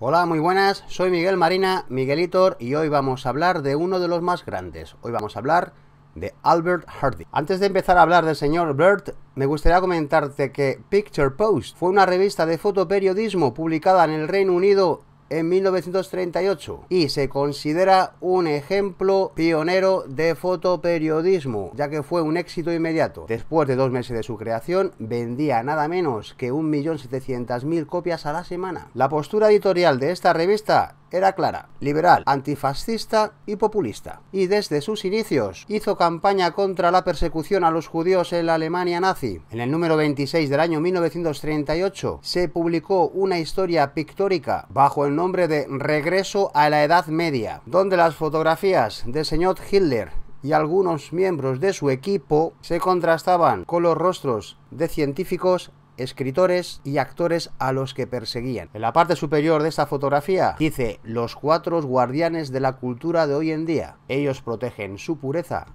Hola, muy buenas, soy Miguel Marina, Miguelitor, y hoy vamos a hablar de uno de los más grandes. Hoy vamos a hablar de Albert Hardy. Antes de empezar a hablar del señor Bird, me gustaría comentarte que Picture Post fue una revista de fotoperiodismo publicada en el Reino Unido en 1938 y se considera un ejemplo pionero de fotoperiodismo, ya que fue un éxito inmediato. Después de dos meses de su creación, vendía nada menos que 1.700.000 copias a la semana. La postura editorial de esta revista era clara, liberal, antifascista y populista, y desde sus inicios hizo campaña contra la persecución a los judíos en la Alemania nazi. En el número 26 del año 1938 se publicó una historia pictórica bajo el nombre de Regreso a la Edad Media, donde las fotografías del señor Hitler y algunos miembros de su equipo se contrastaban con los rostros de científicos escritores y actores a los que perseguían. En la parte superior de esta fotografía dice los cuatro guardianes de la cultura de hoy en día. Ellos protegen su pureza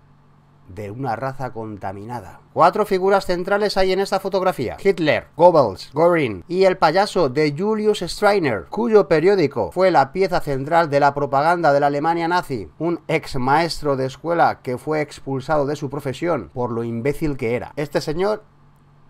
de una raza contaminada. Cuatro figuras centrales hay en esta fotografía. Hitler, Goebbels, Gorin y el payaso de Julius Strainer, cuyo periódico fue la pieza central de la propaganda de la Alemania nazi. Un ex maestro de escuela que fue expulsado de su profesión por lo imbécil que era. Este señor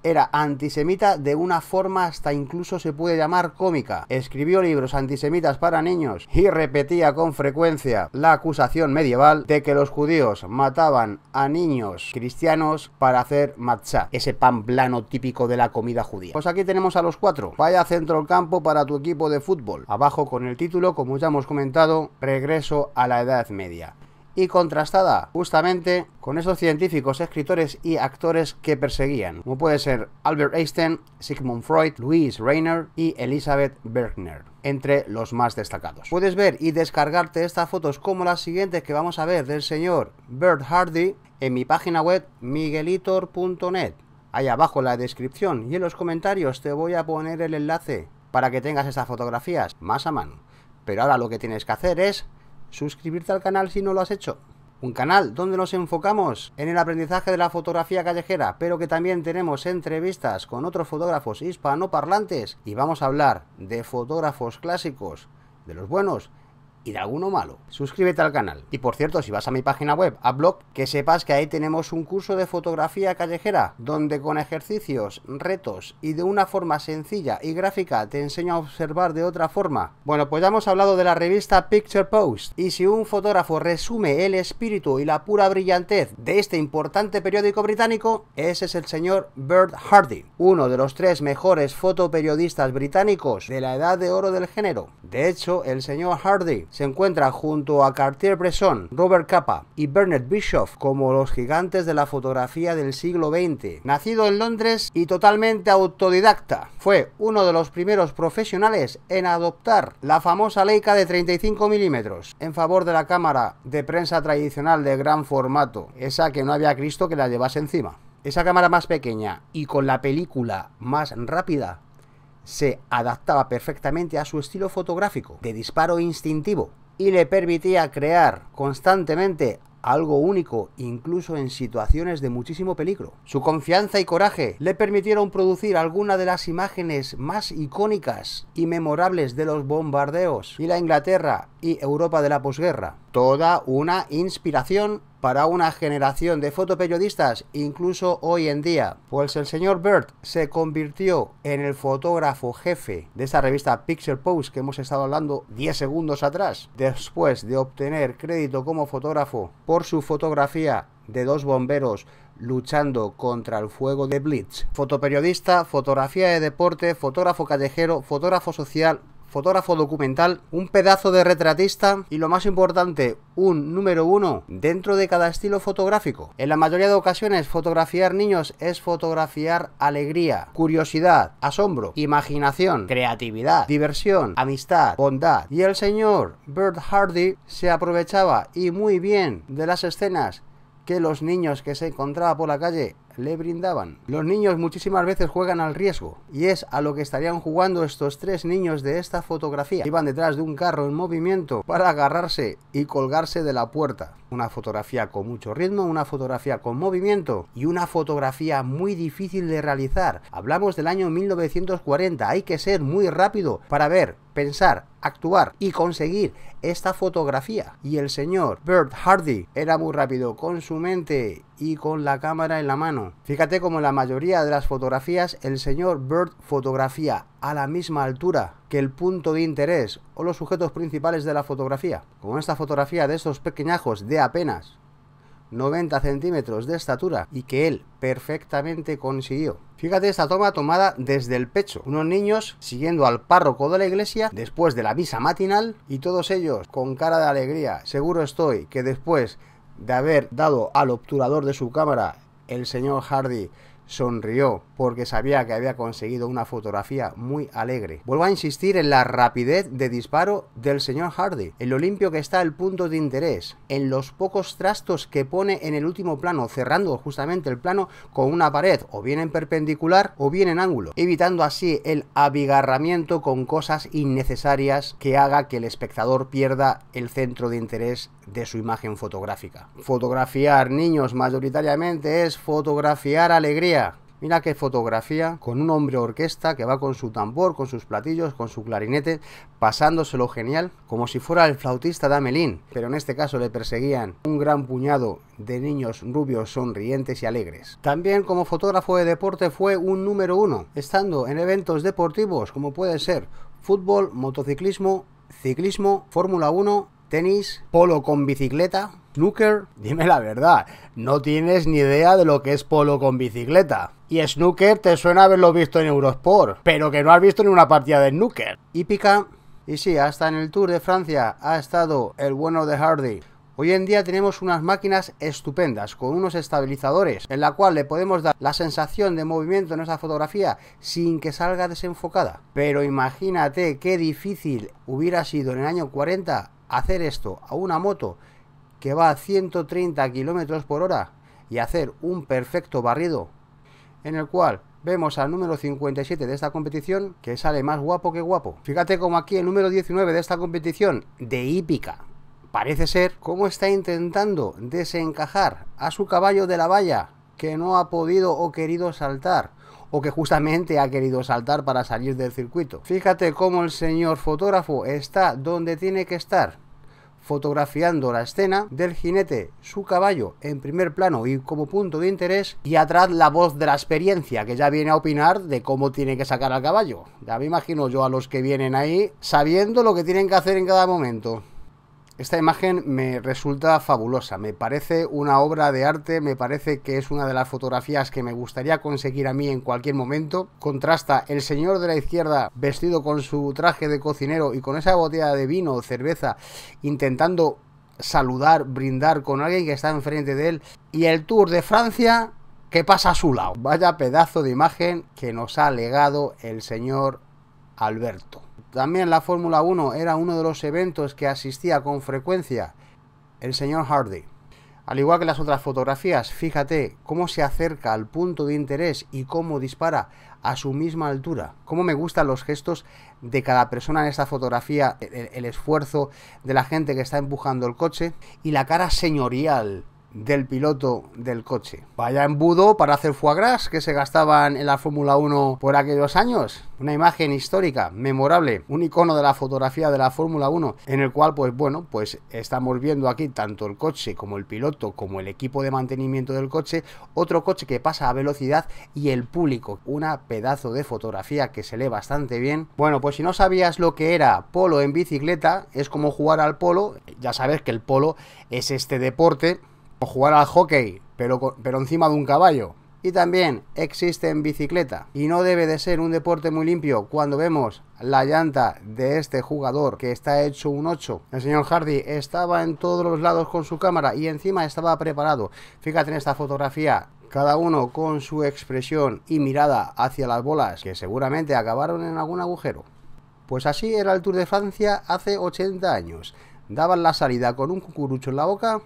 era antisemita de una forma hasta incluso se puede llamar cómica. Escribió libros antisemitas para niños y repetía con frecuencia la acusación medieval de que los judíos mataban a niños cristianos para hacer matzá, ese pan plano típico de la comida judía. Pues aquí tenemos a los cuatro. Vaya centro del campo para tu equipo de fútbol. Abajo con el título, como ya hemos comentado, Regreso a la Edad Media y contrastada justamente con esos científicos, escritores y actores que perseguían, como puede ser Albert Einstein, Sigmund Freud, Louis Rainer y Elizabeth Bergner entre los más destacados. Puedes ver y descargarte estas fotos como las siguientes que vamos a ver del señor Bert Hardy en mi página web miguelitor.net. Ahí abajo en la descripción y en los comentarios te voy a poner el enlace para que tengas estas fotografías más a mano. Pero ahora lo que tienes que hacer es suscribirte al canal si no lo has hecho. Un canal donde nos enfocamos en el aprendizaje de la fotografía callejera, pero que también tenemos entrevistas con otros fotógrafos hispanoparlantes y vamos a hablar de fotógrafos clásicos, de los buenos y de alguno malo. Suscríbete al canal. Y por cierto, si vas a mi página web, a blog que sepas que ahí tenemos un curso de fotografía callejera, donde con ejercicios, retos y de una forma sencilla y gráfica te enseño a observar de otra forma. Bueno, pues ya hemos hablado de la revista Picture Post, y si un fotógrafo resume el espíritu y la pura brillantez de este importante periódico británico, ese es el señor Bert Hardy, uno de los tres mejores fotoperiodistas británicos de la edad de oro del género. De hecho, el señor Hardy se encuentra junto a Cartier-Bresson, Robert Capa y Bernard Bischoff como los gigantes de la fotografía del siglo XX. Nacido en Londres y totalmente autodidacta, fue uno de los primeros profesionales en adoptar la famosa Leica de 35 milímetros en favor de la cámara de prensa tradicional de gran formato, esa que no había Cristo que la llevase encima. Esa cámara más pequeña y con la película más rápida se adaptaba perfectamente a su estilo fotográfico de disparo instintivo y le permitía crear constantemente algo único incluso en situaciones de muchísimo peligro. Su confianza y coraje le permitieron producir algunas de las imágenes más icónicas y memorables de los bombardeos y la Inglaterra y Europa de la posguerra toda una inspiración para una generación de fotoperiodistas, incluso hoy en día, pues el señor Bird se convirtió en el fotógrafo jefe de esta revista Picture Post que hemos estado hablando 10 segundos atrás, después de obtener crédito como fotógrafo por su fotografía de dos bomberos luchando contra el fuego de Blitz. Fotoperiodista, fotografía de deporte, fotógrafo callejero, fotógrafo social, fotógrafo documental, un pedazo de retratista y lo más importante, un número uno dentro de cada estilo fotográfico. En la mayoría de ocasiones fotografiar niños es fotografiar alegría, curiosidad, asombro, imaginación, creatividad, diversión, amistad, bondad. Y el señor Bert Hardy se aprovechaba y muy bien de las escenas que los niños que se encontraba por la calle le brindaban. Los niños muchísimas veces juegan al riesgo y es a lo que estarían jugando estos tres niños de esta fotografía. Iban detrás de un carro en movimiento para agarrarse y colgarse de la puerta. Una fotografía con mucho ritmo, una fotografía con movimiento y una fotografía muy difícil de realizar. Hablamos del año 1940, hay que ser muy rápido para ver pensar, actuar y conseguir esta fotografía. Y el señor Bert Hardy era muy rápido con su mente y con la cámara en la mano. Fíjate como en la mayoría de las fotografías el señor Bird fotografía a la misma altura que el punto de interés o los sujetos principales de la fotografía. Como esta fotografía de estos pequeñajos de apenas 90 centímetros de estatura y que él perfectamente consiguió. Fíjate esta toma tomada desde el pecho. Unos niños siguiendo al párroco de la iglesia después de la misa matinal y todos ellos con cara de alegría. Seguro estoy que después de haber dado al obturador de su cámara el señor Hardy sonrió porque sabía que había conseguido una fotografía muy alegre. Vuelvo a insistir en la rapidez de disparo del señor Hardy, en lo limpio que está el punto de interés, en los pocos trastos que pone en el último plano, cerrando justamente el plano con una pared, o bien en perpendicular o bien en ángulo, evitando así el abigarramiento con cosas innecesarias que haga que el espectador pierda el centro de interés de su imagen fotográfica. Fotografiar niños mayoritariamente es fotografiar alegría Mira qué fotografía con un hombre orquesta que va con su tambor, con sus platillos, con su clarinete, pasándoselo genial, como si fuera el flautista de Pero en este caso le perseguían un gran puñado de niños rubios, sonrientes y alegres. También como fotógrafo de deporte fue un número uno, estando en eventos deportivos como puede ser fútbol, motociclismo, ciclismo, Fórmula 1, tenis, polo con bicicleta, Snooker, dime la verdad, no tienes ni idea de lo que es polo con bicicleta. Y snooker te suena haberlo visto en Eurosport, pero que no has visto ni una partida de snooker. Hípica, y sí, hasta en el Tour de Francia ha estado el bueno de Hardy. Hoy en día tenemos unas máquinas estupendas con unos estabilizadores en la cual le podemos dar la sensación de movimiento en esa fotografía sin que salga desenfocada. Pero imagínate qué difícil hubiera sido en el año 40 hacer esto a una moto que va a 130 km por hora y hacer un perfecto barrido, en el cual vemos al número 57 de esta competición que sale más guapo que guapo. Fíjate como aquí el número 19 de esta competición de hípica parece ser como está intentando desencajar a su caballo de la valla que no ha podido o querido saltar o que justamente ha querido saltar para salir del circuito. Fíjate cómo el señor fotógrafo está donde tiene que estar, fotografiando la escena del jinete, su caballo en primer plano y como punto de interés, y atrás la voz de la experiencia, que ya viene a opinar de cómo tiene que sacar al caballo. Ya me imagino yo a los que vienen ahí sabiendo lo que tienen que hacer en cada momento. Esta imagen me resulta fabulosa, me parece una obra de arte, me parece que es una de las fotografías que me gustaría conseguir a mí en cualquier momento. Contrasta el señor de la izquierda vestido con su traje de cocinero y con esa botella de vino o cerveza intentando saludar, brindar con alguien que está enfrente de él y el Tour de Francia que pasa a su lado. Vaya pedazo de imagen que nos ha legado el señor Alberto. También la Fórmula 1 era uno de los eventos que asistía con frecuencia el señor Hardy. Al igual que las otras fotografías, fíjate cómo se acerca al punto de interés y cómo dispara a su misma altura. Cómo me gustan los gestos de cada persona en esta fotografía, el, esfuerzo de la gente que está empujando el coche y la cara señorial del piloto del coche. Vaya embudo para hacer foie gras que se gastaban en la Fórmula 1 por aquellos años. Una imagen histórica, memorable, un icono de la fotografía de la Fórmula 1, en el cual, pues bueno, pues estamos viendo aquí tanto el coche como el piloto, como el equipo de mantenimiento del coche, otro coche que pasa a velocidad y el público. Una pedazo de fotografía que se lee bastante bien. Bueno, pues si no sabías lo que era polo en bicicleta, es como jugar al polo. Ya sabes que el polo es este deporte jugar al hockey, pero, pero encima de un caballo. Y también existe en bicicleta. Y no debe de ser un deporte muy limpio cuando vemos la llanta de este jugador que está hecho un 8. El señor Hardy estaba en todos los lados con su cámara y encima estaba preparado. Fíjate en esta fotografía cada uno con su expresión y mirada hacia las bolas que seguramente acabaron en algún agujero. Pues así era el Tour de Francia hace 80 años. Daban la salida con un cucurucho en la boca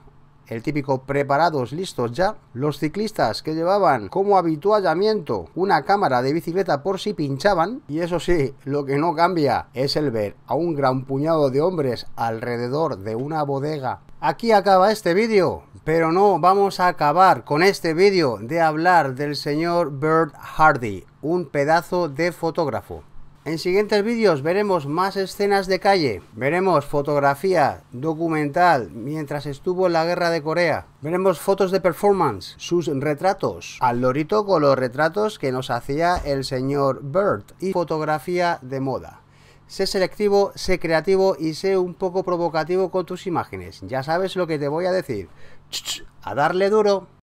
el típico preparados, listos ya, los ciclistas que llevaban como habituallamiento una cámara de bicicleta por si pinchaban, y eso sí, lo que no cambia es el ver a un gran puñado de hombres alrededor de una bodega. Aquí acaba este vídeo, pero no vamos a acabar con este vídeo de hablar del señor Bert Hardy, un pedazo de fotógrafo. En siguientes vídeos veremos más escenas de calle, veremos fotografía documental mientras estuvo en la guerra de Corea, veremos fotos de performance, sus retratos, al lorito con los retratos que nos hacía el señor Bird y fotografía de moda. Sé selectivo, sé creativo y sé un poco provocativo con tus imágenes. Ya sabes lo que te voy a decir. A darle duro.